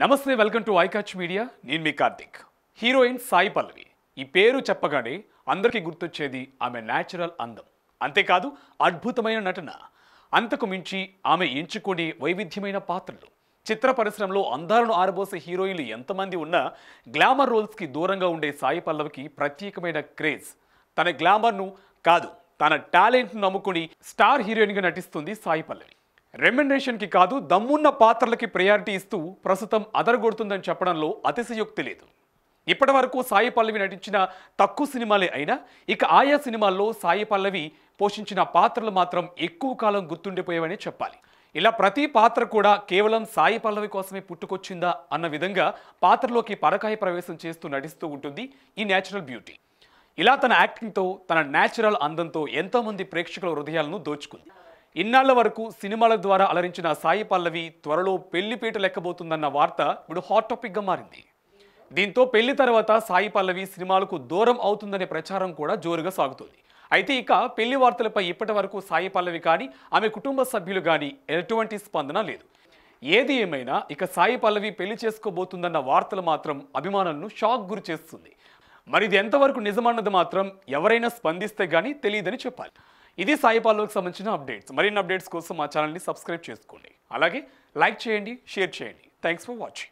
నమస్తే welcome to eye catch media నేను మీ కార్తిక్ హీరోయిన్ సాయి పల్లవి ఈ పేరు చెప్పగానే అందరికీ గుర్తొచ్చేది ఆమె న్యాచురల్ అందం అంతేకాదు అద్భుతమైన నటన అంతకు మించి ఆమె ఎంచుకునే వైవిధ్యమైన పాత్రలు చిత్ర పరిశ్రమలో అందాలను ఆరబోసే హీరోయిన్లు ఎంతమంది ఉన్నా గ్లామర్ రోల్స్కి దూరంగా ఉండే సాయి పల్లవికి ప్రత్యేకమైన క్రేజ్ తన గ్లామర్ను కాదు తన టాలెంట్ను నమ్ముకుని స్టార్ హీరోయిన్గా నటిస్తుంది సాయి పల్లవి రెమ్యునరేషన్కి కాదు దమ్మున్న పాత్రలకి ప్రయారిటీ ఇస్తూ ప్రస్తుతం అదరగొడుతుందని చెప్పడంలో అతిశయోక్తి లేదు ఇప్పటి వరకు సాయి పల్లవి నటించిన తక్కువ సినిమాలే అయినా ఇక ఆయా సినిమాల్లో సాయి పల్లవి పోషించిన పాత్రలు మాత్రం ఎక్కువ కాలం గుర్తుండిపోయావనే చెప్పాలి ఇలా ప్రతి పాత్ర కూడా కేవలం సాయి పల్లవి కోసమే పుట్టుకొచ్చిందా అన్న విధంగా పాత్రలోకి పరకాయ ప్రవేశం చేస్తూ నటిస్తూ ఉంటుంది ఈ న్యాచురల్ బ్యూటీ ఇలా తన యాక్టింగ్తో తన న్యాచురల్ అందంతో ఎంతోమంది ప్రేక్షకుల హృదయాలను దోచుకుంది ఇన్నాళ్ల వరకు సినిమాల ద్వారా అలరించిన సాయి పల్లవి త్వరలో పెళ్లిపీట లెక్కబోతుందన్న వార్త ఇప్పుడు హాట్ టాపిక్గా మారింది దీంతో పెళ్లి తర్వాత సాయి పల్లవి సినిమాలకు దూరం అవుతుందనే ప్రచారం కూడా జోరుగా సాగుతుంది అయితే ఇక పెళ్లి వార్తలపై ఇప్పటి వరకు సాయి పల్లవి కానీ ఆమె కుటుంబ సభ్యులు కానీ ఎటువంటి స్పందన లేదు ఏది ఏమైనా ఇక సాయి పల్లవి పెళ్లి చేసుకోబోతుందన్న వార్తలు మాత్రం అభిమానులను షాక్ గురి చేస్తుంది మరి ఇది ఎంతవరకు నిజమన్నది మాత్రం ఎవరైనా స్పందిస్తే కానీ తెలియదని చెప్పాలి ఇది సాయిపాల్లోకి సంబంధించిన అప్డేట్స్ మరిన్ని అప్డేట్స్ కోసం మా ఛానల్ని సబ్స్క్రైబ్ చేసుకోండి అలాగే లైక్ చేయండి షేర్ చేయండి థ్యాంక్స్ ఫర్ వాచింగ్